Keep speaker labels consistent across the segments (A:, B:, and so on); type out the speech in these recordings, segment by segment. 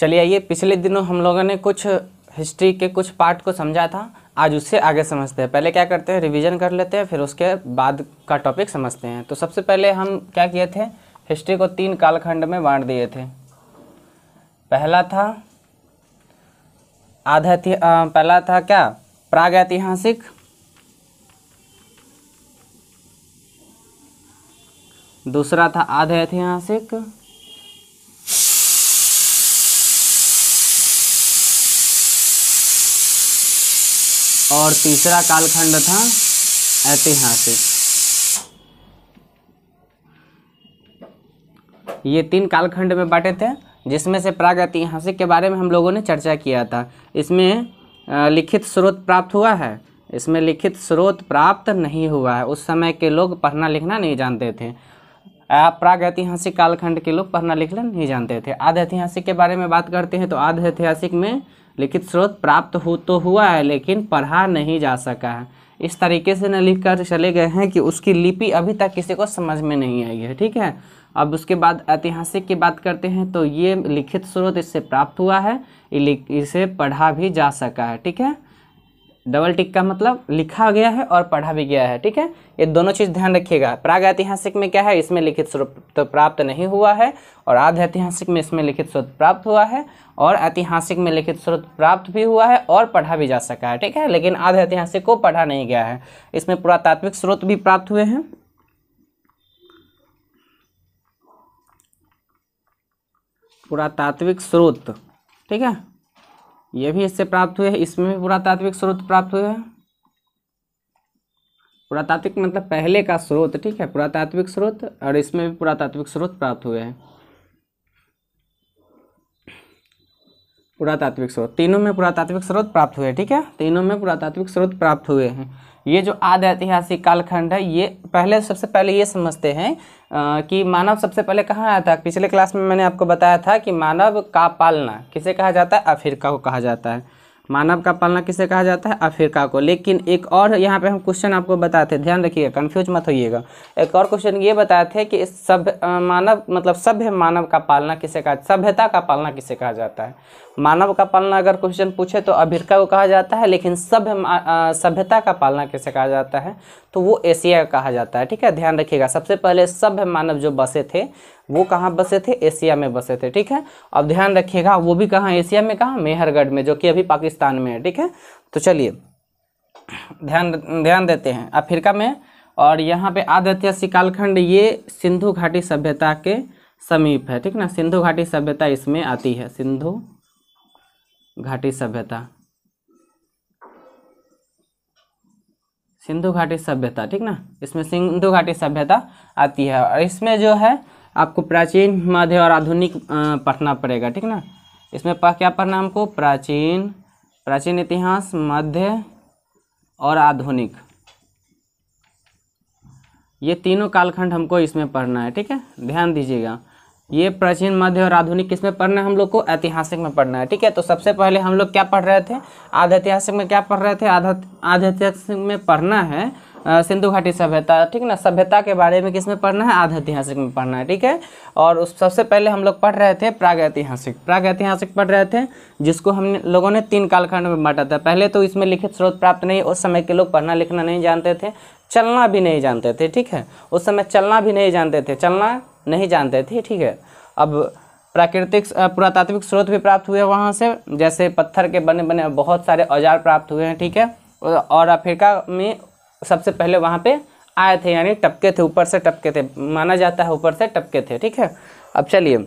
A: चलिए आइए पिछले दिनों हम लोगों ने कुछ हिस्ट्री के कुछ पार्ट को समझा था आज उससे आगे समझते हैं पहले क्या करते हैं रिवीजन कर लेते हैं फिर उसके बाद का टॉपिक समझते हैं तो सबसे पहले हम क्या किए थे हिस्ट्री को तीन कालखंड में बांट दिए थे पहला था आधा पहला था क्या प्राग ऐतिहासिक दूसरा था आधा ऐतिहासिक और तीसरा कालखंड था ऐतिहासिक ये तीन कालखंड में बांटे थे जिसमें से प्राग ऐतिहासिक के बारे में हम लोगों ने चर्चा किया था इसमें लिखित स्रोत प्राप्त हुआ है इसमें लिखित स्रोत प्राप्त नहीं हुआ है उस समय के लोग पढ़ना लिखना नहीं जानते थे प्राग ऐतिहासिक कालखंड के लोग पढ़ना लिखना नहीं जानते थे आध ऐतिहासिक के बारे में बात करते हैं तो आध ऐतिहासिक में लिखित स्रोत प्राप्त हो तो हुआ है लेकिन पढ़ा नहीं जा सका है इस तरीके से न लिख कर चले गए हैं कि उसकी लिपि अभी तक किसी को समझ में नहीं आई है ठीक है अब उसके बाद ऐतिहासिक की बात करते हैं तो ये लिखित स्रोत इससे प्राप्त हुआ है इसे पढ़ा भी जा सका है ठीक है डबल टिक का मतलब लिखा गया है और पढ़ा भी गया है ठीक है ये दोनों चीज़ ध्यान रखिएगा प्राग ऐतिहासिक में क्या है इसमें लिखित स्रोत तो प्राप्त नहीं हुआ है और आध ऐतिहासिक में इसमें लिखित स्रोत प्राप्त हुआ है और ऐतिहासिक में लिखित स्रोत प्राप्त भी हुआ है और पढ़ा भी जा सका है ठीक है लेकिन आध ऐतिहासिक को पढ़ा नहीं गया है इसमें पुरातात्विक स्रोत भी प्राप्त हुए हैं पुरातात्विक स्रोत ठीक है ये भी इससे प्राप्त हुए हैं इसमें भी पुरातात्विक स्रोत प्राप्त हुए हैं पुरातात्विक मतलब पहले का स्रोत ठीक है पुरातात्विक स्रोत और इसमें भी पुरातात्विक स्रोत प्राप्त हुए हैं पुरातात्विक स्रोत तीनों में पुरातात्विक स्रोत प्राप्त हुए ठीक है तीनों में पुरातात्विक स्रोत प्राप्त हुए हैं ये जो आद ऐतिहासिक कालखंड है ये पहले सबसे पहले ये समझते हैं आ, कि मानव सबसे पहले कहाँ आया था पिछले क्लास में मैंने आपको बताया था कि मानव का पालना किसे कहा जाता है अफ्रीका को कहा जाता है मानव का पालना किसे कहा जाता है अफ्रीका को लेकिन एक और यहाँ पे हम क्वेश्चन आपको बताते हैं ध्यान रखिएगा कंफ्यूज मत होइएगा एक और क्वेश्चन ये बताए थे कि सभ्य मानव मतलब सभ्य मानव का पालना किसे कहा सभ्यता का पालना किसे कहा जाता है मानव का पालना अगर क्वेश्चन पूछे तो अभिरका को कहा जाता है लेकिन सभ्य सभ्यता का पालना कैसे कहा जाता है तो वो एशिया का कहा जाता है ठीक है ध्यान रखिएगा सबसे पहले सभ्य मानव जो बसे थे वो कहाँ बसे थे एशिया में बसे थे ठीक है अब ध्यान रखिएगा वो भी कहाँ एशिया में कहाँ मेहरगढ़ में जो कि अभी पाकिस्तान में है ठीक है तो चलिए ध्यान ध्यान देते हैं अफ्रीका में और यहाँ पे आदित्य कालखंड ये सिंधु घाटी सभ्यता के समीप है ठीक ना सिंधु घाटी सभ्यता इसमें आती है सिंधु घाटी सभ्यता सिंधु घाटी सभ्यता ठीक ना इसमें सिंधु घाटी सभ्यता आती है और इसमें जो है आपको प्राचीन मध्य और आधुनिक पढ़ना पड़ेगा ठीक ना इसमें क्या पढ़ना हमको प्राचीन प्राचीन इतिहास मध्य और आधुनिक ये तीनों कालखंड हमको इसमें पढ़ना है ठीक है ध्यान दीजिएगा ये प्राचीन मध्य और आधुनिक किस में पढ़ना है हम लोग को ऐतिहासिक में पढ़ना है ठीक है तो सबसे पहले हम लोग क्या पढ़ रहे थे आध ऐतिहासिक में क्या पढ़ रहे थे आध ऐतिहासिक में पढ़ना है सिंधु घाटी सभ्यता ठीक ना सभ्यता के बारे में किस में पढ़ना है आध ऐतिहासिक में पढ़ना है ठीक है और उस सबसे पहले हम लोग पढ़ रहे थे प्राग ऐतिहासिक प्राग ऐतिहासिक पढ़ रहे थे जिसको हम लोगों ने तीन कालखंड में बांटा था पहले तो इसमें लिखित स्रोत प्राप्त नहीं उस समय के लोग पढ़ना लिखना नहीं जानते थे चलना भी नहीं जानते थे ठीक है उस समय चलना भी नहीं जानते थे चलना नहीं जानते थे ठीक है अब प्राकृतिक पुरातात्विक स्रोत भी प्राप्त हुए वहाँ से जैसे पत्थर के बने बने बहुत सारे औजार प्राप्त हुए हैं ठीक है और अफ्रीका में सबसे पहले वहाँ पे आए थे यानी टपके थे ऊपर से टपके थे माना जाता है ऊपर से टपके थे ठीक है अब चलिए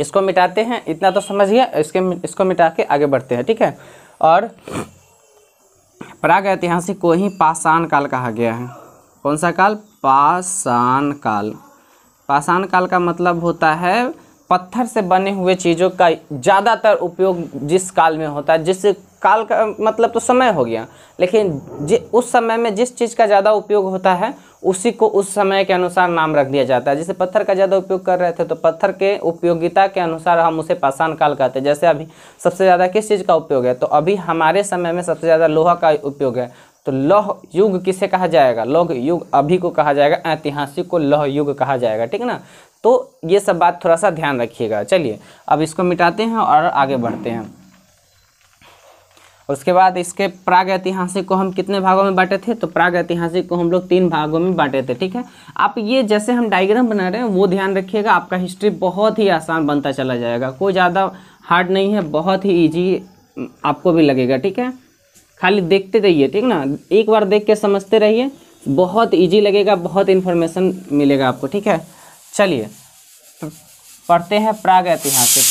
A: इसको मिटाते हैं इतना तो समझिए इसके इसको मिटा के आगे बढ़ते हैं ठीक है और प्राग ऐतिहासिक को ही पाषाण काल कहा गया है कौन सा काल पाषाण काल पाषाण काल का मतलब होता है पत्थर से बने हुए चीज़ों का ज़्यादातर उपयोग जिस काल में होता है जिस काल का मतलब तो समय हो गया लेकिन जि उस समय में जिस चीज़ का ज़्यादा उपयोग होता है उसी को उस समय के अनुसार नाम रख दिया जाता है जैसे पत्थर का ज़्यादा उपयोग कर रहे थे तो पत्थर के उपयोगिता के अनुसार हम उसे पाषाण काल कहते हैं जैसे अभी सबसे ज़्यादा किस चीज़ का उपयोग है तो अभी हमारे समय में सबसे ज़्यादा लोहा का उपयोग है तो लौह युग किसे कहा जाएगा लौह युग अभी को कहा जाएगा ऐतिहासिक को लौह युग कहा जाएगा ठीक है ना तो ये सब बात थोड़ा सा ध्यान रखिएगा चलिए अब इसको मिटाते हैं और आगे बढ़ते हैं उसके बाद इसके प्राग ऐतिहासिक को हम कितने भागों में बांटे थे तो प्राग ऐतिहासिक को हम लोग तीन भागों में बांटे थे ठीक है आप ये जैसे हम डायग्राम बना रहे हैं वो ध्यान रखिएगा आपका हिस्ट्री बहुत ही आसान बनता चला जाएगा कोई ज़्यादा हार्ड नहीं है बहुत ही ईजी आपको भी लगेगा ठीक है खाली देखते रहिए ठीक ना एक बार देख के समझते रहिए बहुत इजी लगेगा बहुत इन्फॉर्मेशन मिलेगा आपको ठीक है चलिए पढ़ते हैं प्राग ऐतिहासिक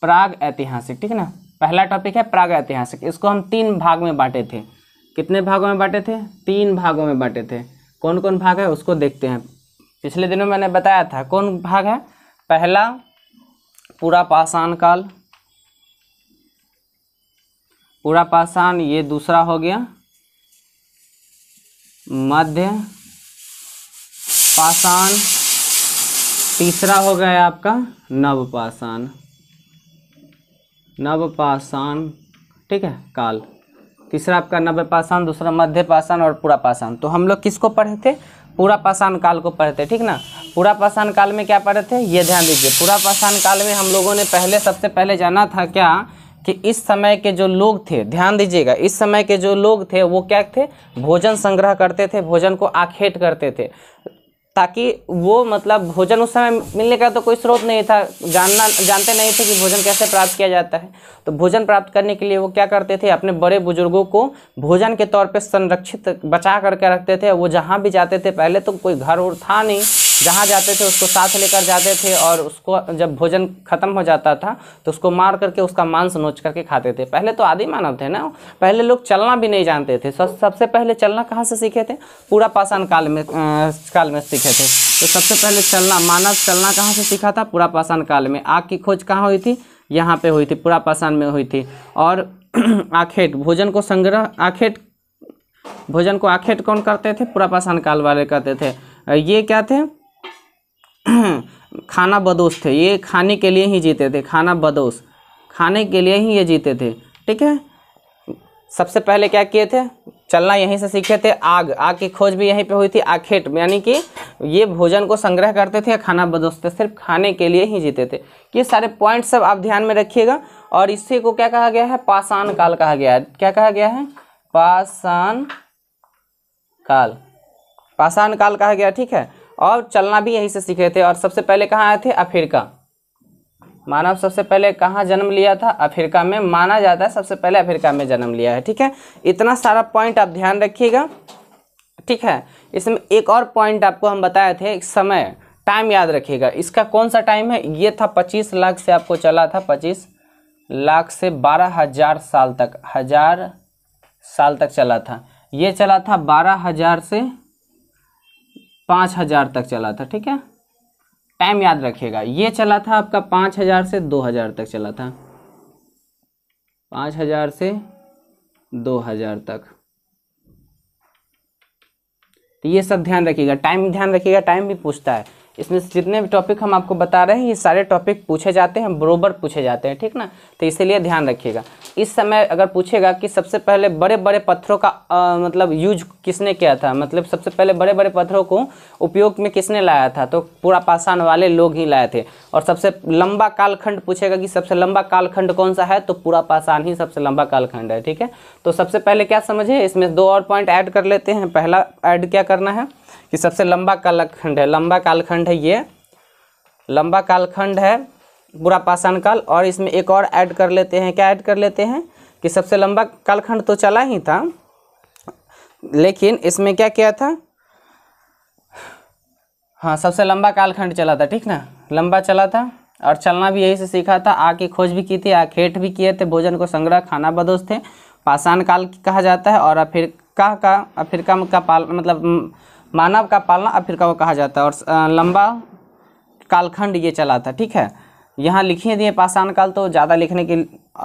A: प्राग ऐतिहासिक ठीक है ना पहला टॉपिक है प्राग ऐतिहासिक इसको हम तीन भाग में बांटे थे कितने भागों में बांटे थे तीन भागों में बांटे थे कौन कौन भाग है उसको देखते हैं पिछले दिनों मैंने बताया था कौन भाग है पहला पूरा पाषाण काल पूरा पाषाण ये दूसरा हो गया मध्य पाषाण तीसरा हो गया आपका नवपाषाण नवपाषाण ठीक है काल तीसरा आपका नव पाषाण दूसरा मध्य पाषाण और पूरा पाषाण तो हम लोग किसको पढ़े थे पूरा पाषाण काल को पढ़े थे ठीक ना पूरा पाषाण काल में क्या पढ़े थे ये ध्यान दीजिए पूरा पाषाण काल में हम लोगों ने पहले सबसे पहले जाना था क्या कि इस समय के जो लोग थे ध्यान दीजिएगा इस समय के जो लोग थे वो क्या थे भोजन संग्रह करते थे भोजन को आखेट करते थे ताकि वो मतलब भोजन उस समय मिलने का तो कोई स्रोत नहीं था जानना जानते नहीं थे कि भोजन कैसे प्राप्त किया जाता है तो भोजन प्राप्त करने के लिए वो क्या करते थे अपने बड़े बुजुर्गों को भोजन के तौर पे संरक्षित बचा करके रखते थे वो जहाँ भी जाते थे पहले तो कोई घर और था नहीं जहाँ जाते थे उसको साथ लेकर जाते थे और उसको जब भोजन खत्म हो जाता था तो उसको मार करके उसका मांस नोच करके खाते थे पहले तो आदि मानव थे ना पहले लोग चलना भी नहीं जानते थे सबसे पहले चलना कहाँ से सीखे थे पूरा पाषाण काल में आ, काल में सीखे थे तो सबसे पहले चलना मानव चलना कहाँ से सीखा था पूरा पाषाण काल में आग की खोज कहाँ हुई थी यहाँ पर हुई थी पूरा पाषाण में हुई थी और आखेट भोजन को संग्रह आखेट भोजन को आखेट कौन करते थे पूरा पाषाण काल वाले करते थे ये क्या थे खाना बदोश थे ये खाने के लिए ही जीते थे खाना बदोश खाने के लिए ही ये जीते थे ठीक है सबसे पहले क्या किए थे चलना यहीं से सीखे थे आग आग की खोज भी यहीं पे हुई थी आखेट यानी कि ये भोजन को संग्रह करते थे खाना बदोश थे सिर्फ खाने के लिए ही जीते थे ये सारे पॉइंट सब आप ध्यान में रखिएगा और इसी को क्या कहा गया है पाषाण काल कहा गया है क्या कहा गया है पाषाण काल पाषाण काल कहा गया ठीक है और चलना भी यहीं से सीखे थे और सबसे पहले कहाँ आए थे अफ्रीका मानव सबसे पहले कहाँ जन्म लिया था अफ्रीका में माना जाता है सबसे पहले अफ्रीका में जन्म लिया है ठीक है इतना सारा पॉइंट आप ध्यान रखिएगा ठीक है इसमें एक और पॉइंट आपको हम बताए थे समय टाइम याद रखिएगा इसका कौन सा टाइम है ये था 25 लाख से आपको चला था 25 लाख से बारह हजार साल तक हजार साल तक चला था ये चला था बारह हजार से पाँच हज़ार तक चला था ठीक है टाइम याद रखिएगा ये चला था आपका पाँच हज़ार से दो हज़ार तक चला था पाँच हज़ार से दो हज़ार तक तो ये सब ध्यान रखिएगा टाइम ध्यान रखिएगा टाइम भी पूछता है इसमें जितने भी टॉपिक हम आपको बता रहे हैं ये सारे टॉपिक पूछे जाते हैं बरोबर पूछे जाते हैं ठीक ना तो इसीलिए ध्यान रखिएगा इस समय अगर पूछेगा कि सबसे पहले बड़े बड़े पत्थरों का आ, मतलब यूज किसने किया था मतलब सबसे पहले बड़े बड़े पत्थरों को उपयोग में किसने लाया था तो पूरा पाषाण वाले लोग ही लाए थे और सबसे लंबा कालखंड पूछेगा कि सबसे लंबा कालखंड कौन सा है तो पूरा पाषाण ही सबसे लंबा कालखंड है ठीक है तो सबसे पहले क्या समझिए इसमें दो और पॉइंट ऐड कर लेते हैं पहला ऐड क्या करना है कि सबसे लंबा कालखंड है लंबा कालखंड है ये लंबा कालखंड है बुरा पाषाण काल और इसमें एक और ऐड कर लेते हैं क्या ऐड कर लेते हैं कि सबसे लंबा कालखंड तो चला ही था लेकिन इसमें क्या किया था हाँ सबसे लंबा कालखंड चला था ठीक ना लंबा चला था और चलना भी यही से सीखा था आ की खोज भी की थी आखेट भी किए थे भोजन को संग्रह खाना बदोश थे पाषाण काल कहा जाता है और अफ्रीका का अफ्रीका का पाल मतलब मानव का पालना अफ्रीका को कहा जाता है और लंबा कालखंड ये चला था ठीक है यहाँ लिखिए दिए पाषाण काल तो ज़्यादा लिखने के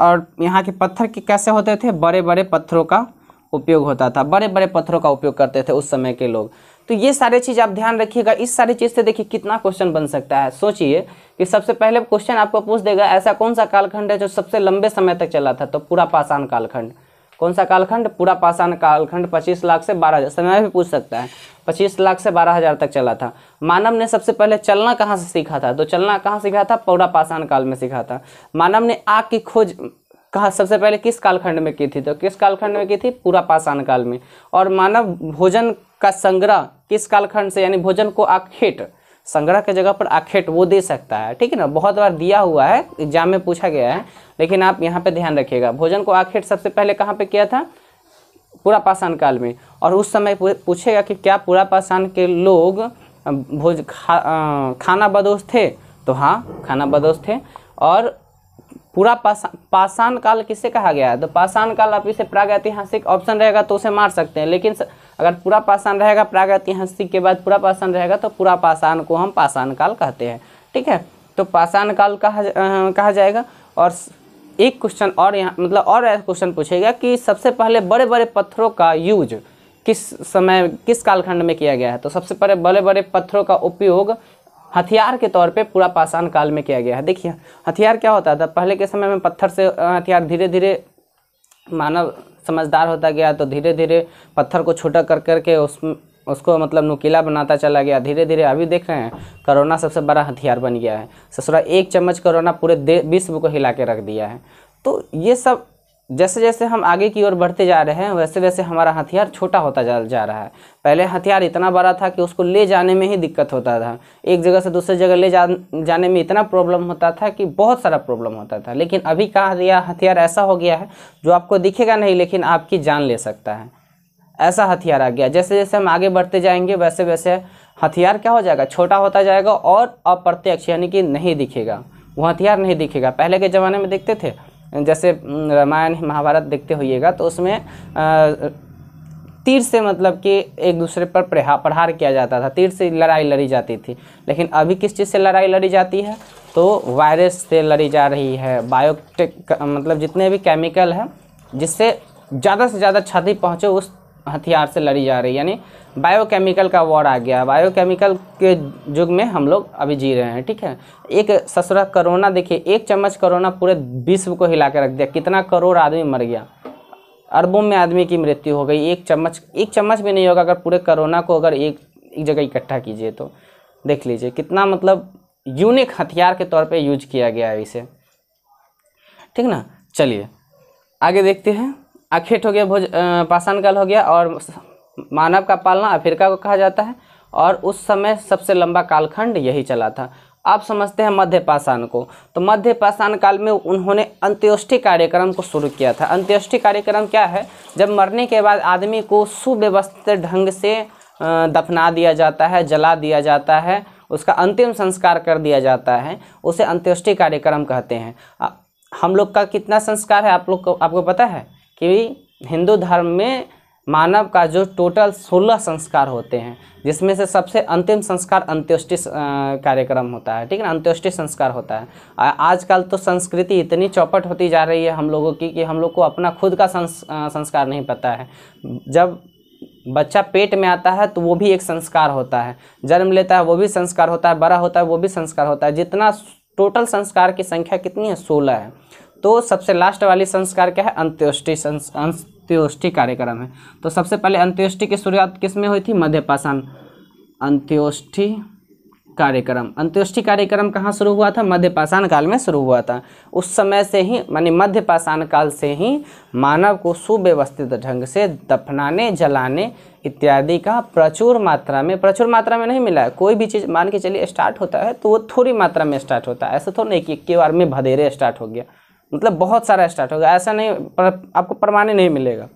A: और यहाँ के पत्थर के कैसे होते थे बड़े बड़े पत्थरों का उपयोग होता था बड़े बड़े पत्थरों का उपयोग करते थे उस समय के लोग तो ये सारे चीज़ आप ध्यान रखिएगा इस सारे चीज़ से देखिए कितना क्वेश्चन बन सकता है सोचिए कि सबसे पहले क्वेश्चन आपको पूछ देगा ऐसा कौन सा कालखंड है जो सबसे लंबे समय तक चला था तो पूरा पाषाण कालखंड कौन सा कालखंड पूरा पाषाण कालखंड पच्चीस लाख से बारह हज़ार समय भी पूछ सकता है पच्चीस लाख से बारह हज़ार तक चला था मानव ने सबसे पहले चलना कहाँ से सीखा था तो चलना कहाँ सीखा था पूरा पाषाण काल में सीखा था मानव ने आग की खोज कहा सबसे पहले किस कालखंड में की थी तो किस कालखंड में की थी पूरा पाषाण काल में और मानव भोजन का संग्रह किस कालखंड से यानी भोजन को आखेट संग्रह के जगह पर आखेट वो दे सकता है ठीक है ना बहुत बार दिया हुआ है एग्जाम में पूछा गया है लेकिन आप यहाँ पे ध्यान रखिएगा भोजन को आखेट सबसे पहले कहाँ पे किया था पूरा पाषाण काल में और उस समय पूछेगा कि क्या पूरा पाषाण के लोग भोज खा, खाना बदोश थे तो हाँ खाना बदोश थे और पूरा पाषाण पाषाण काल किससे कहा गया है तो पाषाण काल आप इसे प्रागैतिहासिक ऑप्शन रहेगा तो उसे मार सकते हैं लेकिन अगर पूरा पाषाण रहेगा प्रागैतिहासिक के बाद पूरा पाषाण रहेगा तो पूरा पाषाण को हम पाषाण काल कहते हैं ठीक है तो पाषाण काल कहा कहा जाएगा और एक क्वेश्चन और यहाँ मतलब और क्वेश्चन पूछेगा कि सबसे पहले बड़े बड़े पत्थरों का यूज किस समय किस कालखंड में किया गया है तो सबसे पहले बड़े बड़े पत्थरों का उपयोग हथियार के तौर पे पूरा पाषाण काल में किया गया है देखिए हथियार क्या होता था पहले के समय में पत्थर से हथियार धीरे धीरे मानव समझदार होता गया तो धीरे धीरे पत्थर को छोटा कर करके उस उसको मतलब नुकीला बनाता चला गया धीरे धीरे अभी देख रहे हैं कोरोना सबसे बड़ा हथियार बन गया है ससुरा एक चम्मच कोरोना पूरे विश्व को हिला के रख दिया है तो ये सब जैसे जैसे हम आगे की ओर बढ़ते जा रहे हैं वैसे वैसे हमारा हथियार छोटा होता जा, जा रहा है पहले हथियार इतना बड़ा था कि उसको ले जाने में ही दिक्कत होता था एक जगह से दूसरी जगह ले जा जाने में इतना प्रॉब्लम होता था कि बहुत सारा प्रॉब्लम होता था लेकिन अभी का हथियार ऐसा हो गया है जो आपको दिखेगा नहीं लेकिन आपकी जान ले सकता है ऐसा हथियार आ गया जैसे जैसे हम आगे बढ़ते जाएंगे वैसे वैसे हथियार क्या हो जाएगा छोटा होता जाएगा और अप्रत्यक्ष यानी कि नहीं दिखेगा वो हथियार नहीं दिखेगा पहले के ज़माने में देखते थे जैसे रामायण महाभारत देखते होइएगा तो उसमें तीर से मतलब कि एक दूसरे पर प्रहार किया जाता था तीर से लड़ाई लड़ी जाती थी लेकिन अभी किस चीज़ से लड़ाई लड़ी जाती है तो वायरस से लड़ी जा रही है बायोटेक मतलब जितने भी केमिकल हैं जिससे ज़्यादा से ज़्यादा क्षति पहुँचे उस हथियार से लड़ी जा रही है यानी बायोकेमिकल का वर्ड आ गया बायोकेमिकल के युग में हम लोग अभी जी रहे हैं ठीक है एक ससुरा करोना देखिए एक चम्मच करोना पूरे विश्व को हिला के रख दिया कितना करोड़ आदमी मर गया अरबों में आदमी की मृत्यु हो गई एक चम्मच एक चम्मच भी नहीं होगा अगर पूरे करोना को अगर एक एक जगह इकट्ठा कीजिए तो देख लीजिए कितना मतलब यूनिक हथियार के तौर पे यूज किया गया है इसे ठीक ना चलिए आगे देखते हैं अखेट हो गया भोज पाषाण काल हो गया और मानव का पालना अफ्रीका को कहा जाता है और उस समय सबसे लंबा कालखंड यही चला था आप समझते हैं मध्य पाषाण को तो मध्य पाषाण काल में उन्होंने अंत्योष्टि कार्यक्रम को शुरू किया था अंत्योष्टि कार्यक्रम क्या है जब मरने के बाद आदमी को सुव्यवस्थित ढंग से दफना दिया जाता है जला दिया जाता है उसका अंतिम संस्कार कर दिया जाता है उसे अंत्योष्टि कार्यक्रम कहते हैं हम लोग का कितना संस्कार है आप लोग को आपको पता है कि हिंदू धर्म में मानव का जो टोटल सोलह संस्कार होते हैं जिसमें से सबसे अंतिम संस्कार अंत्योष्टि कार्यक्रम होता है ठीक है ना अंत्योष्टि संस्कार होता है आजकल तो संस्कृति इतनी चौपट होती जा रही है हम लोगों की कि हम लोग को अपना खुद का संस्कार नहीं पता है जब बच्चा पेट में आता है तो वो भी एक संस्कार होता है जन्म लेता है वो भी संस्कार होता है बड़ा होता है वो भी संस्कार होता है जितना टोटल संस्कार की संख्या कितनी है सोलह है तो सबसे लास्ट वाली संस्कार क्या है अंत्योष्टि संस्कार अंत्योष्टि कार्यक्रम है तो सबसे पहले अंत्योष्टि की शुरुआत किस में हुई थी मध्य पाषाण अंत्योष्टि कार्यक्रम अंत्योष्टि कार्यक्रम कहाँ शुरू हुआ था मध्य पाषाण काल में शुरू हुआ था उस समय से ही मानी मध्य पाषाण काल से ही मानव को सुव्यवस्थित ढंग से दफनाने जलाने इत्यादि का प्रचुर मात्रा में प्रचुर मात्रा में नहीं मिला है कोई भी चीज़ मान के चलिए स्टार्ट होता है तो वो थोड़ी मात्रा में स्टार्ट होता है ऐसा तो नहीं कि एक बार में भदेरे स्टार्ट हो गया मतलब बहुत सारा स्टार्ट होगा ऐसा नहीं पर, आपको परमानेंट नहीं मिलेगा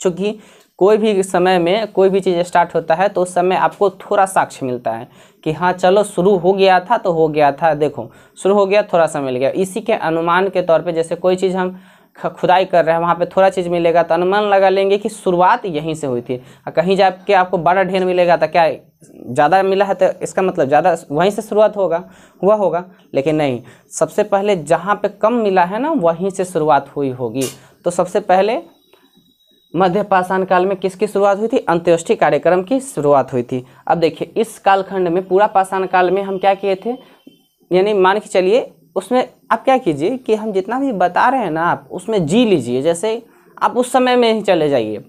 A: चूँकि कोई भी समय में कोई भी चीज़ स्टार्ट होता है तो उस समय आपको थोड़ा साक्ष्य मिलता है कि हाँ चलो शुरू हो गया था तो हो गया था देखो शुरू हो गया थोड़ा समय मिल गया इसी के अनुमान के तौर पे जैसे कोई चीज़ हम खुदाई कर रहे हैं वहाँ पे थोड़ा चीज़ मिलेगा तो अनुमान लगा लेंगे कि शुरुआत यहीं से हुई थी और कहीं जाके आपको बड़ा ढेर मिलेगा तो क्या ज़्यादा मिला है तो इसका मतलब ज़्यादा वहीं से शुरुआत होगा हुआ होगा लेकिन नहीं सबसे पहले जहाँ पे कम मिला है ना वहीं से शुरुआत हुई होगी तो सबसे पहले मध्य पाषाण काल में किसकी शुरुआत हुई थी अंत्योष्टि कार्यक्रम की शुरुआत हुई थी अब देखिए इस कालखंड में पूरा पाषाण काल में हम क्या किए थे यानी मान के चलिए उसमें आप क्या कीजिए कि हम जितना भी बता रहे हैं ना आप उसमें जी लीजिए जैसे आप उस समय में ही चले जाइए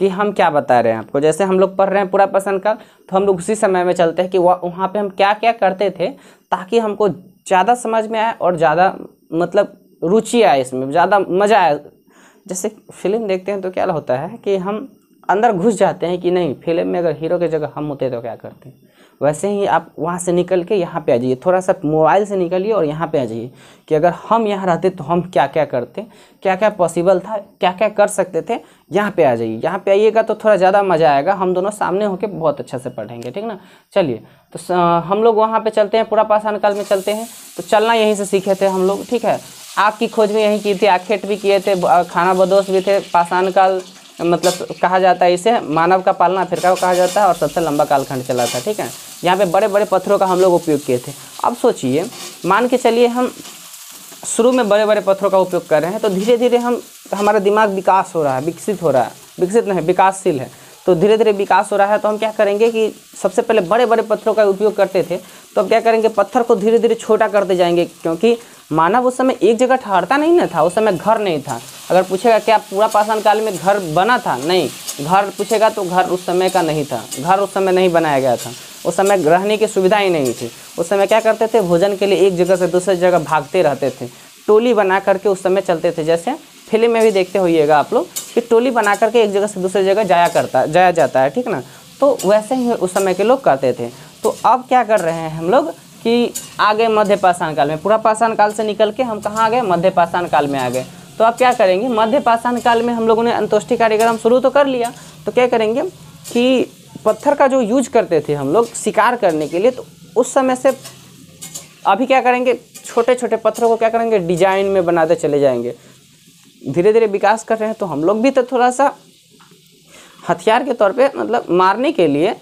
A: कि हम क्या बता रहे हैं आपको जैसे हम लोग पढ़ रहे हैं पूरा पसंद का तो हम लोग उसी समय में चलते हैं कि वह वहाँ पर हम क्या क्या करते थे ताकि हमको ज़्यादा समझ में आए और ज़्यादा मतलब रुचि आए इसमें ज़्यादा मज़ा आए जैसे फिल्म देखते हैं तो क्या होता है कि हम अंदर घुस जाते हैं कि नहीं फिल्म में अगर हीरो की जगह हम होते तो क्या करते हैं वैसे ही आप वहाँ से निकल के यहाँ पे आ जाइए थोड़ा सा मोबाइल से निकलिए और यहाँ पे आ जाइए कि अगर हम यहाँ रहते तो हम क्या क्या करते क्या क्या पॉसिबल था क्या क्या कर सकते थे यहाँ पे आ जाइए यहाँ पे आइएगा तो थोड़ा ज़्यादा मज़ा आएगा हम दोनों सामने होके बहुत अच्छा से पढ़ेंगे ठीक ना चलिए तो हम लोग वहाँ पर चलते हैं पूरा पाषाण काल में चलते हैं तो चलना यहीं से सीखे थे हम लोग ठीक है आग की खोज भी यहीं की थी आखेट भी किए थे खाना बदोश भी थे पाषाण काल मतलब कहा जाता है इसे मानव का पालना फिर का कहा जाता है और सबसे लंबा कालखंड चला था ठीक है यहाँ पे बड़े बड़े पत्थरों का हम लोग उपयोग किए थे अब सोचिए मान के चलिए हम शुरू में बड़े बड़े पत्थरों का उपयोग कर रहे हैं तो धीरे धीरे हम हमारा दिमाग विकास हो रहा है विकसित हो रहा है विकसित नहीं विकासशील है तो धीरे धीरे विकास हो रहा है तो हम क्या करेंगे कि सबसे पहले बड़े बड़े पत्थरों का उपयोग करते थे तो अब क्या करेंगे पत्थर को धीरे धीरे छोटा करते जाएंगे क्योंकि मानव उस समय एक जगह ठहरता नहीं ना था उस समय घर नहीं था अगर पूछेगा क्या पूरा पाषाण काल में घर बना था नहीं घर पूछेगा तो घर उस समय का नहीं था घर उस समय नहीं बनाया गया था उस समय रहने की सुविधा ही नहीं थी उस समय क्या करते थे भोजन के लिए एक जगह से दूसरे जगह भागते रहते थे टोली बना करके उस समय चलते थे जैसे फिल्म में भी देखते होइएगा आप लोग कि टोली बना करके एक जगह से दूसरे जगह जाया करता जाया जाता है ठीक ना तो वैसे ही उस समय के लोग करते थे तो अब क्या कर रहे हैं हम लोग कि आगे मध्य पाषाण काल में पूरा पाषाण काल से निकल के हम कहाँ आ गए मध्य पाषाण काल में आ गए तो अब क्या करेंगे मध्य पाषाण काल में हम लोगों ने अंतुष्टि कार्यक्रम शुरू तो कर लिया तो क्या करेंगे कि पत्थर का जो यूज करते थे हम लोग शिकार करने के लिए तो उस समय से अभी क्या करेंगे छोटे छोटे पत्थरों को क्या करेंगे डिजाइन में बनाते चले जाएंगे धीरे धीरे विकास कर रहे हैं तो हम लोग भी तो थोड़ा सा हथियार के तौर पे मतलब मारने के लिए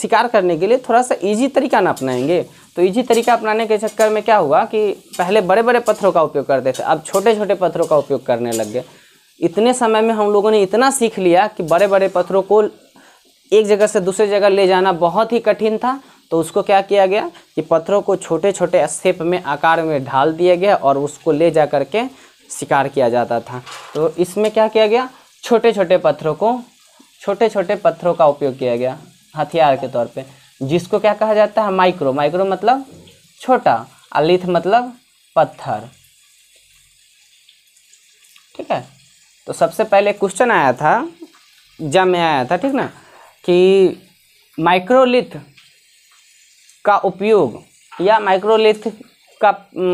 A: शिकार करने के लिए थोड़ा सा ईजी तरीका ना अपनाएंगे तो ईजी तरीका अपनाने के चक्कर में क्या हुआ कि पहले बड़े बड़े पत्थरों का उपयोग करते थे अब छोटे छोटे पत्थरों का उपयोग करने लग गए इतने समय में हम लोगों ने इतना सीख लिया कि बड़े बड़े पत्थरों को एक जगह से दूसरे जगह ले जाना बहुत ही कठिन था तो उसको क्या किया गया कि पत्थरों को छोटे छोटे शेप में आकार में ढाल दिया गया और उसको ले जा कर के शिकार किया जाता था तो इसमें क्या किया गया छोटे छोटे पत्थरों को छोटे छोटे पत्थरों का उपयोग किया गया हथियार के तौर पे जिसको क्या कहा जाता है माइक्रो माइक्रो मतलब छोटा अलिथ मतलब पत्थर ठीक है तो सबसे पहले क्वेश्चन आया था जम में आया था ठीक ना कि माइक्रोलिथ का उपयोग या माइक्रोलिथ का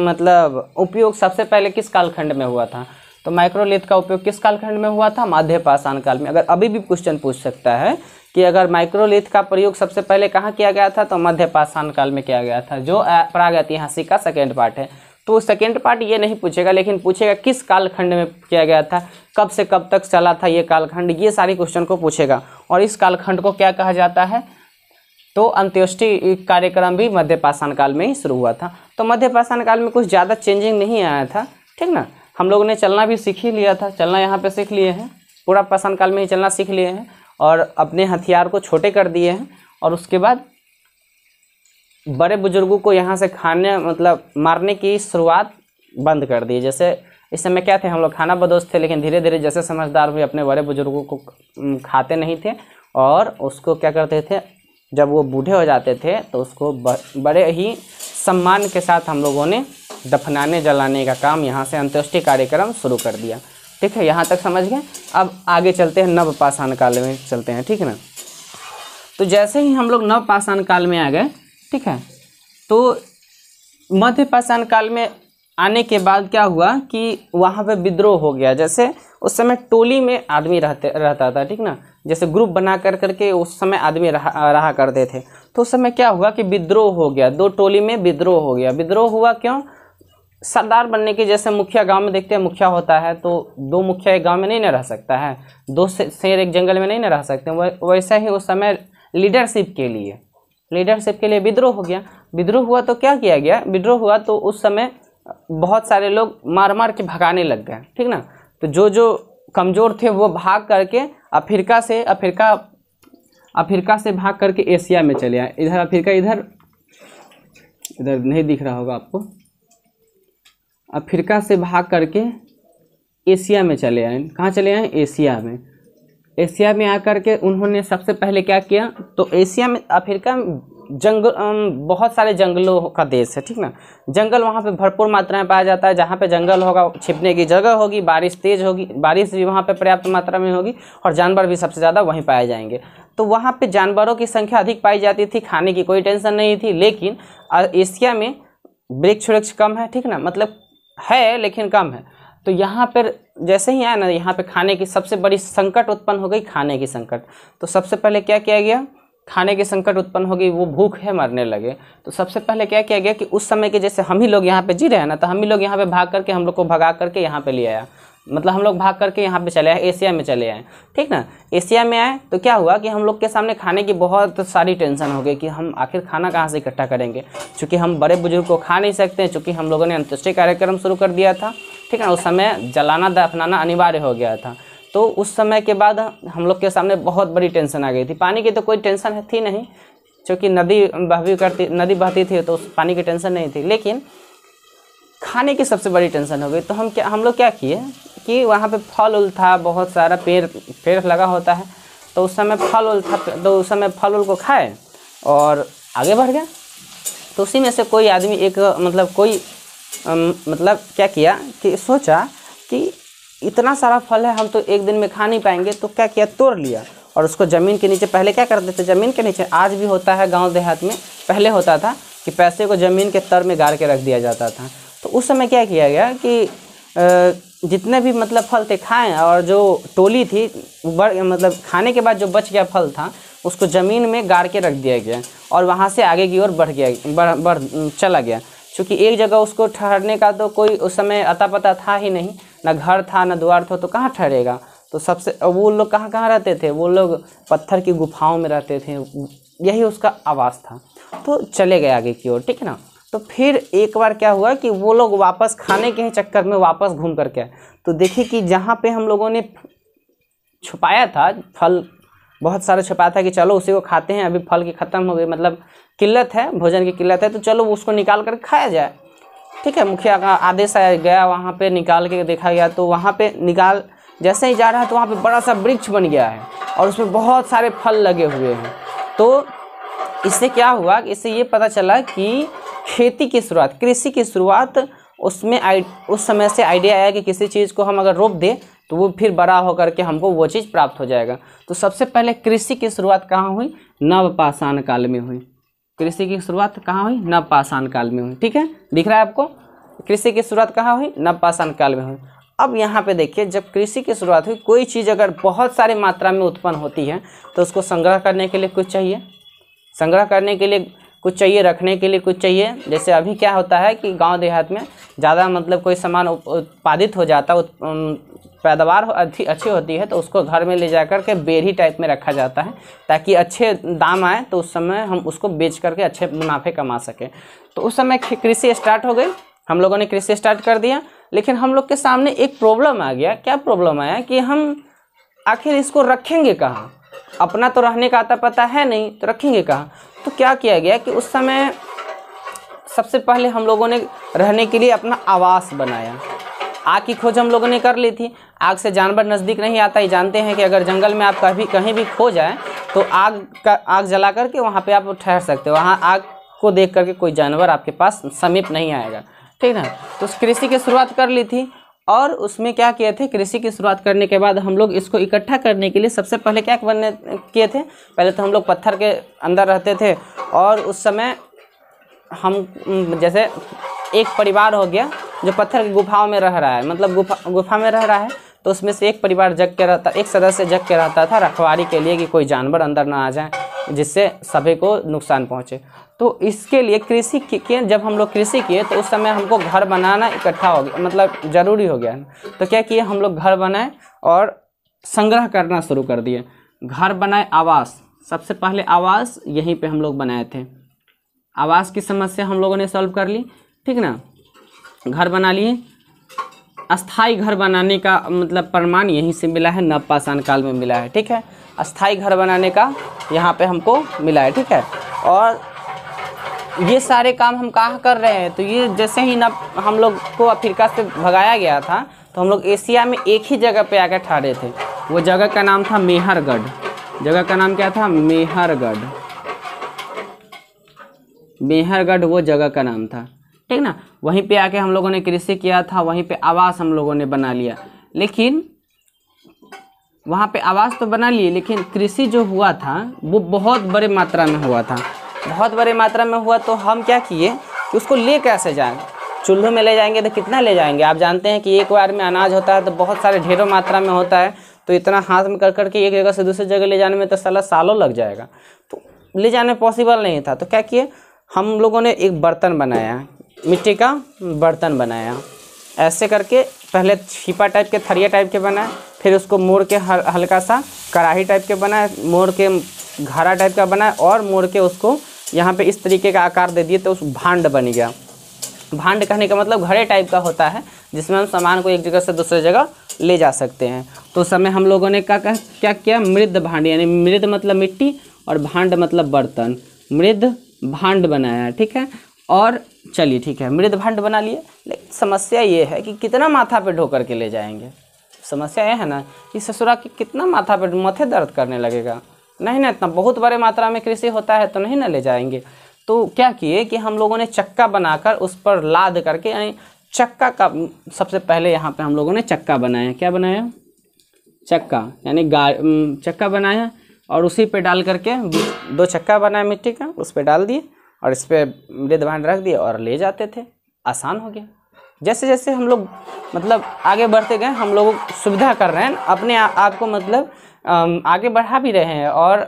A: मतलब उपयोग सबसे पहले किस कालखंड में हुआ था तो माइक्रोलिथ का उपयोग किस कालखंड में हुआ था माध्य पाषाण काल में अगर अभी भी क्वेश्चन पूछ सकता है कि अगर माइक्रोलिथ का प्रयोग सबसे पहले कहाँ किया गया था तो मध्य पाषाण काल में किया गया था जो प्राग ऐतिहासिक का सेकेंड पार्ट है तो सेकेंड पार्ट ये नहीं पूछेगा लेकिन पूछेगा किस कालखंड में किया गया था कब से कब तक चला था ये कालखंड ये सारे क्वेश्चन को पूछेगा और इस कालखंड को क्या कहा जाता है तो अंत्योष्टि कार्यक्रम भी मध्य पाषाण काल में ही शुरू हुआ था तो मध्य पाषाण काल में कुछ ज़्यादा चेंजिंग नहीं आया था ठीक ना हम लोगों ने चलना भी सीख ही लिया था चलना यहाँ पे सीख लिए हैं पूरा पाषाण काल में ही चलना सीख लिए हैं और अपने हथियार को छोटे कर दिए हैं और उसके बाद बड़े बुजुर्गों को यहाँ से खाने मतलब मारने की शुरुआत बंद कर दी जैसे इस समय क्या थे हम लोग खाना बदोश थे लेकिन धीरे धीरे जैसे समझदार हुए अपने बड़े बुजुर्गों को खाते नहीं थे और उसको क्या करते थे जब वो बूढ़े हो जाते थे तो उसको बड़े ही सम्मान के साथ हम लोगों ने दफनाने जलाने का काम यहाँ से अंत्येष्टि कार्यक्रम शुरू कर दिया ठीक है यहाँ तक समझ गए अब आगे चलते हैं नव पाषाण काल में चलते हैं ठीक है ना तो जैसे ही हम लोग नव पाषाण काल में आ गए ठीक है तो मध्य पाषाण काल में आने के बाद क्या हुआ कि वहाँ पे विद्रोह हो गया जैसे उस समय टोली में आदमी रहते रहता था ठीक ना जैसे ग्रुप बना कर करके उस समय आदमी रहा रहा करते थे तो उस समय क्या हुआ कि विद्रोह हो गया दो टोली में विद्रोह हो गया विद्रोह हुआ क्यों सरदार बनने के जैसे मुखिया गांव में देखते हैं मुखिया होता है तो दो मुखिया एक गांव में नहीं ना रह सकता है दो शेर एक जंगल में नहीं ना रह सकते वैसा ही उस समय लीडरशिप के लिए लीडरशिप के लिए विद्रोह हो गया विद्रोह हुआ तो क्या किया गया विद्रोह हुआ तो उस समय बहुत सारे लोग मार मार के भगाने लग गए ठीक ना तो जो जो कमज़ोर थे वो भाग करके अफ्रीका से अफ्रीका अफ्रीका से भाग करके एशिया में चले आए इधर अफ्रीका इधर इधर नहीं दिख रहा होगा आपको अफ्रीका से भाग करके एशिया में चले आए कहाँ चले आए एशिया में एशिया में आकर के उन्होंने सबसे पहले क्या किया तो एशिया में अफ्रीका जंगल बहुत सारे जंगलों का देश है ठीक ना जंगल वहाँ पे भरपूर मात्रा में पाया जाता है जहाँ पे जंगल होगा छिपने की जगह होगी बारिश तेज़ होगी बारिश भी वहाँ पे पर्याप्त मात्रा में होगी और जानवर भी सबसे ज़्यादा वहीं पाए जाएंगे तो वहाँ पे जानवरों की संख्या अधिक पाई जाती थी खाने की कोई टेंशन नहीं थी लेकिन एशिया में वृक्ष वृक्ष कम है ठीक ना मतलब है लेकिन कम है तो यहाँ पर जैसे ही आया ना यहाँ पे खाने की सबसे बड़ी संकट उत्पन्न हो गई खाने की संकट तो सबसे पहले क्या किया गया खाने की संकट उत्पन्न हो गई वो भूख है मरने लगे तो सबसे पहले क्या किया गया कि उस समय के जैसे हम ही लोग यहाँ पे जी रहे हैं ना तो हम ही लोग यहाँ पे भाग करके हम लोग को भगा करके यहाँ पे ले आया मतलब हम लोग भाग करके यहाँ पे चले आए एशिया में चले आए ठीक ना एशिया में आए तो क्या हुआ कि हम लोग के सामने खाने की बहुत सारी टेंशन हो गई कि हम आखिर खाना कहाँ से इकट्ठा करेंगे चूँकि हम बड़े बुजुर्ग को खा नहीं सकते चूँकि हम लोगों ने अंत्येष्टि कार्यक्रम शुरू कर दिया था ठीक है उस समय जलाना दफनाना अनिवार्य हो गया था तो उस समय के बाद हम लोग के सामने बहुत बड़ी टेंशन आ गई थी पानी की तो कोई टेंशन थी नहीं क्योंकि नदी बहवी करती नदी बहती थी तो उस पानी की टेंशन नहीं थी लेकिन खाने की सबसे बड़ी टेंशन हो गई तो हम क्या हम लोग क्या किए कि वहाँ पे फल उल था बहुत सारा पेड़ पेड़ लगा होता है तो उस समय फल उल था तो उस समय फल उल को खाए और आगे बढ़ गया तो उसी में से कोई आदमी एक मतलब कोई मतलब क्या किया कि सोचा कि इतना सारा फल है हम तो एक दिन में खा नहीं पाएंगे तो क्या किया तोड़ लिया और उसको ज़मीन के नीचे पहले क्या करते थे ज़मीन के नीचे आज भी होता है गांव देहात में पहले होता था कि पैसे को ज़मीन के तर में गाड़ के रख दिया जाता था उस समय क्या किया गया कि जितने भी मतलब फल थे खाएँ और जो टोली थी मतलब खाने के बाद जो बच गया फल था उसको ज़मीन में गाड़ के रख दिया गया और वहाँ से आगे की ओर बढ़ गया बढ़ बढ़ चला गया क्योंकि एक जगह उसको ठहरने का तो कोई उस समय अता पता था ही नहीं ना घर था ना द्वार था तो कहाँ ठहरेगा तो सबसे वो लोग कहाँ कहाँ रहते थे वो लोग पत्थर की गुफाओं में रहते थे यही उसका आवास था तो चले गए आगे की ओर ठीक है ना तो फिर एक बार क्या हुआ कि वो लोग वापस खाने के चक्कर में वापस घूम कर के आए तो देखिए कि जहाँ पे हम लोगों ने छुपाया था फल बहुत सारा छुपाया था कि चलो उसी को खाते हैं अभी फल की ख़त्म हो गई मतलब किल्लत है भोजन की किल्लत है तो चलो उसको निकाल कर खाया जाए ठीक है मुखिया का आदेश आया गया वहाँ पर निकाल के देखा गया तो वहाँ पर निकाल जैसे ही जा रहा है तो वहाँ पर बड़ा सा वृक्ष बन गया है और उसमें बहुत सारे फल लगे हुए हैं तो इससे क्या हुआ इससे ये पता चला कि खेती की शुरुआत कृषि की शुरुआत उसमें आई उस समय से आइडिया आया कि किसी चीज़ को हम अगर रोप दें तो वो फिर बड़ा होकर के हमको वो चीज़ प्राप्त हो जाएगा तो सबसे पहले कृषि की शुरुआत कहाँ हुई नवपाषाण काल में हुई कृषि की शुरुआत कहाँ हुई नवपाषाण काल में हुई ठीक है दिख रहा है आपको कृषि की शुरुआत कहाँ हुई नवपाषाण काल में हुई अब यहाँ पे देखिए जब कृषि की शुरुआत हुई कोई चीज़ अगर बहुत सारी मात्रा में उत्पन्न होती है तो उसको संग्रह करने के लिए कुछ चाहिए संग्रह करने के लिए कुछ चाहिए रखने के लिए कुछ चाहिए जैसे अभी क्या होता है कि गांव देहात में ज़्यादा मतलब कोई सामान उत्पादित हो जाता है पैदावार अच्छी अच्छी होती है तो उसको घर में ले जा कर के बेरी टाइप में रखा जाता है ताकि अच्छे दाम आए तो उस समय हम उसको बेच करके अच्छे मुनाफे कमा सकें तो उस समय कृषि स्टार्ट हो गई हम लोगों ने कृषि स्टार्ट कर दिया लेकिन हम लोग के सामने एक प्रॉब्लम आ गया क्या प्रॉब्लम आया कि हम आखिर इसको रखेंगे कहाँ अपना तो रहने का आता पता है नहीं तो रखेंगे कहाँ तो क्या किया गया कि उस समय सबसे पहले हम लोगों ने रहने के लिए अपना आवास बनाया आग की खोज हम लोगों ने कर ली थी आग से जानवर नज़दीक नहीं आता ये जानते हैं कि अगर जंगल में आप कभी कहीं भी खो जाए तो आग का आग जला करके वहाँ पे आप ठहर सकते हो वहाँ आग को देख करके कोई जानवर आपके पास समीप नहीं आएगा ठीक है तो कृषि की शुरुआत कर ली थी और उसमें क्या किए थे कृषि की शुरुआत करने के बाद हम लोग इसको इकट्ठा करने के लिए सबसे पहले क्या बनने किए थे पहले तो हम लोग पत्थर के अंदर रहते थे और उस समय हम जैसे एक परिवार हो गया जो पत्थर की गुफाओं में रह रहा है मतलब गुफा गुफा में रह रहा है तो उसमें से एक परिवार जग के रहता एक सदस्य जग के रहता था रखवारी के लिए कि कोई जानवर अंदर ना आ जाए जिससे सभी को नुकसान पहुँचे तो इसके लिए कृषि किए जब हम लोग कृषि किए तो उस समय हमको घर बनाना इकट्ठा हो गया मतलब ज़रूरी हो गया तो क्या किए हम लोग घर बनाए और संग्रह करना शुरू कर दिए घर बनाए आवास सबसे पहले आवास यहीं पे हम लोग बनाए थे आवास की समस्या हम लोगों ने सॉल्व कर ली ठीक ना घर बना लिए अस्थाई घर बनाने का मतलब प्रमाण यहीं से मिला है नवपाषाण काल में मिला है ठीक है अस्थाई घर बनाने का यहाँ पे हमको मिला है ठीक है और ये सारे काम हम कहाँ कर रहे हैं तो ये जैसे ही ना हम लोग को अफ्रीका से भगाया गया था तो हम लोग एशिया में एक ही जगह पे आकर ठहरे थे वो जगह का नाम था मेहरगढ़ जगह का नाम क्या था मेहरगढ़ मेहरगढ़ वो जगह का नाम था ठीक ना वहीं पे आके हम लोगों ने कृषि किया था वहीं पे आवास हम लोगों ने बना लिया लेकिन वहाँ पे आवास तो बना लिए लेकिन कृषि जो हुआ था वो बहुत बड़े मात्रा में हुआ था बहुत बड़े मात्रा में हुआ तो हम क्या किए कि उसको ले कैसे जाएँ चूल्हे में ले जाएंगे तो कितना ले जाएंगे आप जानते हैं कि एक बार में अनाज होता है तो बहुत सारे ढेरों मात्रा में होता है तो इतना हाथ में कर करके एक जगह से दूसरी जगह ले जाने में तो सला सालों लग जाएगा तो ले जाने पॉसिबल नहीं था तो क्या किए हम लोगों ने एक बर्तन बनाया मिट्टी का बर्तन बनाया ऐसे करके पहले छिपा टाइप के थरिया टाइप के बनाए फिर उसको मोड़ के हल्का सा कढ़ाही टाइप के बनाए मोड़ के घरा टाइप का बनाए और मोड़ के उसको यहाँ पे इस तरीके का आकार दे दिए तो उस भांड बन गया भांड कहने का मतलब घड़े टाइप का होता है जिसमें हम सामान को एक जगह से दूसरे जगह ले जा सकते हैं तो उस समय हम लोगों ने क्या कह क्या किया मृद भांड यानी मृद मतलब मिट्टी और भांड मतलब बर्तन मृद भांड बनाया ठीक है और चलिए ठीक है मृद भांड बना लिए लेकिन समस्या ये है कि कितना माथा पे ढो करके ले जाएंगे समस्या यह है ना कि ससुरा की कितना माथा पर माथे दर्द करने लगेगा नहीं ना इतना बहुत बड़े मात्रा में कृषि होता है तो नहीं ना ले जाएंगे तो क्या किए कि हम लोगों ने चक्का बनाकर उस पर लाद करके यानी चक्का का सबसे पहले यहाँ पे हम लोगों ने चक्का बनाया क्या बनाया चक्का यानी गा चक्का बनाया और उसी पे डाल करके दो चक्का बनाया मिट्टी का उस पर डाल दिए और इस पर वृद्ध रख दिए और ले जाते थे आसान हो गया जैसे जैसे हम लोग मतलब आगे बढ़ते गए हम लोग सुविधा कर रहे हैं अपने आप को मतलब आगे बढ़ा भी रहे हैं और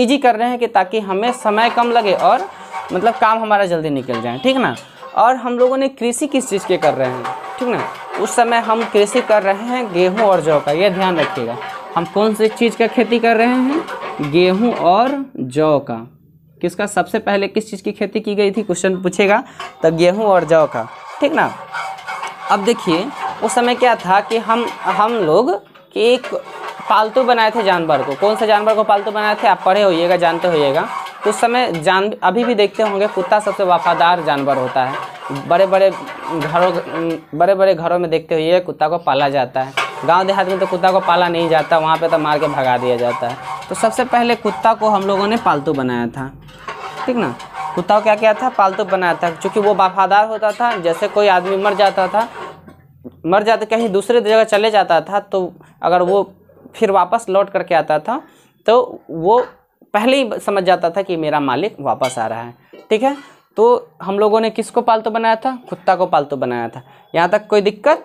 A: इजी कर रहे हैं कि ताकि हमें समय कम लगे और मतलब काम हमारा जल्दी निकल जाए ठीक ना और हम लोगों ने कृषि किस चीज़ के कर रहे हैं ठीक ना उस समय हम कृषि कर रहे हैं गेहूं और जौ का ये ध्यान रखिएगा हम कौन सी चीज़ का खेती कर रहे हैं गेहूं और जौ का किसका सबसे पहले किस चीज़ की खेती की गई थी क्वेश्चन पूछेगा तो गेहूँ और जौ का ठीक ना अब देखिए उस समय क्या था कि हम हम लोग कि एक पालतू बनाए थे जानवर को कौन से जानवर को पालतू बनाए थे आप पढ़े होइएगा जानते होइएगा तो उस समय जान अभी भी देखते होंगे कुत्ता सबसे वफादार जानवर होता है बड़े बड़े घरों बड़े बड़े घरों में देखते हुए कुत्ता को पाला जाता है गांव देहात में तो कुत्ता को पाला नहीं जाता वहाँ पे तो मार के भगा दिया जाता है तो सबसे पहले कुत्ता को हम लोगों ने पालतू बनाया था ठीक ना कुत्ता क्या क्या था पालतू तो बनाया था क्योंकि वो वफादार होता था जैसे कोई आदमी मर जाता था मर जाते कहीं दूसरे जगह चले जाता था तो अगर वो फिर वापस लौट करके आता था तो वो पहले ही समझ जाता था कि मेरा मालिक वापस आ रहा है ठीक है तो हम लोगों ने किसको पालतू तो बनाया था कुत्ता को पालतू तो बनाया था यहाँ तक कोई दिक्कत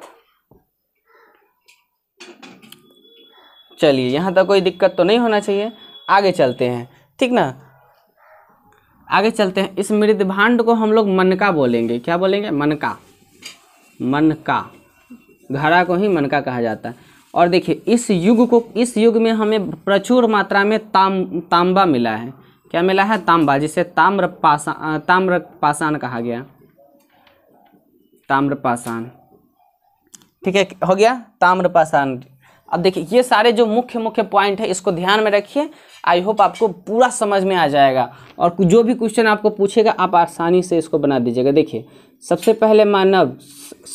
A: चलिए यहाँ तक कोई दिक्कत तो नहीं होना चाहिए आगे चलते हैं ठीक ना आगे चलते हैं इस मृदभांड को हम लोग मनका बोलेंगे क्या बोलेंगे मनका मनका घड़ा को ही मनका कहा जाता है और देखिए इस युग को इस युग में हमें प्रचुर मात्रा में ताम तांबा मिला है क्या मिला है तांबा जिसे ताम्र पाषाण ताम्र पाषाण कहा गया ताम्र पाषाण ठीक है हो गया ताम्र पाषाण अब देखिए ये सारे जो मुख्य मुख्य पॉइंट है इसको ध्यान में रखिए आई होप आपको पूरा समझ में आ जाएगा और जो भी क्वेश्चन आपको पूछेगा आप आसानी से इसको बना दीजिएगा देखिए सबसे पहले मानव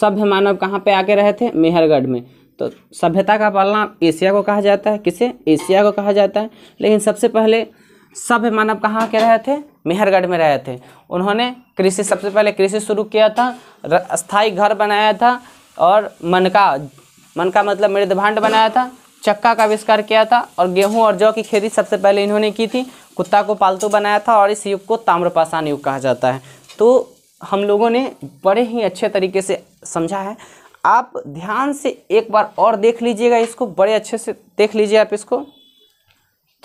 A: सभ्य मानव कहाँ पे आके रहे थे मेहरगढ़ में तो सभ्यता का पालना एशिया को कहा जाता है किसे एशिया को कहा जाता है लेकिन सबसे पहले सभ्य मानव कहाँ के रहे थे मेहरगढ़ में रहे थे उन्होंने कृषि सबसे पहले कृषि शुरू किया था स्थायी घर बनाया था और मनका मनका मतलब मृदभांड बनाया था चक्का का आविष्कार किया था और गेहूं और जौ की खेती सबसे पहले इन्होंने की थी कुत्ता को पालतू बनाया था और इस युग को ताम्रपाषाण युग कहा जाता है तो हम लोगों ने बड़े ही अच्छे तरीके से समझा है आप ध्यान से एक बार और देख लीजिएगा इसको बड़े अच्छे से देख लीजिए आप इसको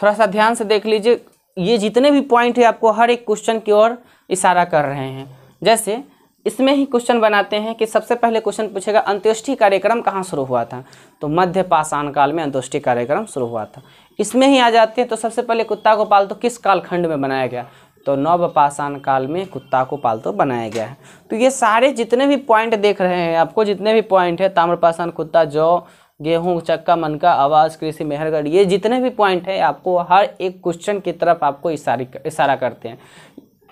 A: थोड़ा सा ध्यान से देख लीजिए ये जितने भी पॉइंट है आपको हर एक क्वेश्चन की ओर इशारा कर रहे हैं जैसे इसमें ही क्वेश्चन बनाते हैं कि सबसे पहले क्वेश्चन पूछेगा अंत्योष्टि कार्यक्रम कहाँ शुरू हुआ था तो मध्य पाषाण काल में अंत्योष्टि कार्यक्रम शुरू हुआ था इसमें ही आ जाते हैं तो सबसे पहले कुत्ता को पालतू तो किस कालखंड में बनाया गया तो नव पाषाण काल में कुत्ता को पालतू तो बनाया गया है तो ये सारे जितने भी पॉइंट देख रहे हैं आपको जितने भी पॉइंट है ताम्रपाषाण कुत्ता जौ गेहूँ चक्का मनका आवाज कृषि मेहरगढ़ ये जितने भी पॉइंट है आपको हर एक क्वेश्चन की तरफ आपको इशारी इशारा करते हैं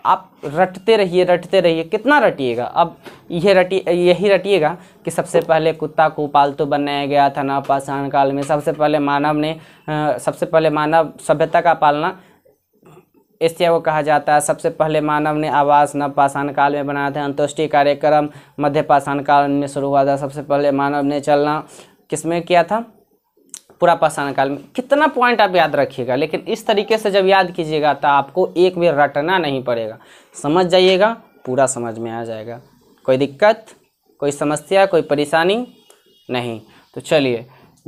A: आप रटते रहिए रटते रहिए कितना रटिएगा अब यह रटी यही रटिएगा कि सबसे पहले कुत्ता को पालतू तो बनाया गया था ना पाषाण काल में सबसे पहले मानव ने सबसे पहले मानव सभ्यता का पालना एशिया को कहा जाता है सबसे पहले मानव ने आवास नव पाषाण काल में बनाया था अंतुष्टि कार्यक्रम मध्य पाषाण काल में शुरू हुआ था सबसे पहले मानव ने चलना किस में किया था पूरा पाषाण काल में कितना पॉइंट आप याद रखिएगा लेकिन इस तरीके से जब याद कीजिएगा तो आपको एक भी रटना नहीं पड़ेगा समझ जाइएगा पूरा समझ में आ जाएगा कोई दिक्कत कोई समस्या कोई परेशानी नहीं तो चलिए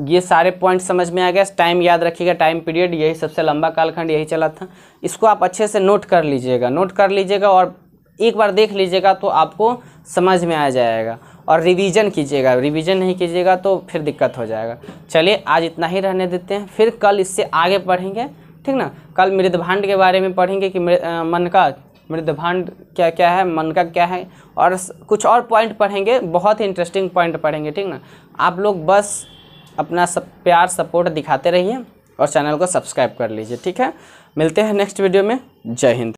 A: ये सारे पॉइंट समझ में आ गया टाइम याद रखिएगा टाइम पीरियड यही सबसे लंबा कालखंड यही चला था इसको आप अच्छे से नोट कर लीजिएगा नोट कर लीजिएगा और एक बार देख लीजिएगा तो आपको समझ में आ जाएगा और रिवीजन कीजिएगा रिवीजन नहीं कीजिएगा तो फिर दिक्कत हो जाएगा चलिए आज इतना ही रहने देते हैं फिर कल इससे आगे पढ़ेंगे ठीक ना कल मृदभांड के बारे में पढ़ेंगे कि मन का मृदभांड क्या क्या है मन का क्या है और कुछ और पॉइंट पढ़ेंगे बहुत ही इंटरेस्टिंग पॉइंट पढ़ेंगे ठीक ना आप लोग बस अपना सब प्यार सपोर्ट दिखाते रहिए और चैनल को सब्सक्राइब कर लीजिए ठीक है मिलते हैं नेक्स्ट वीडियो में जय हिंद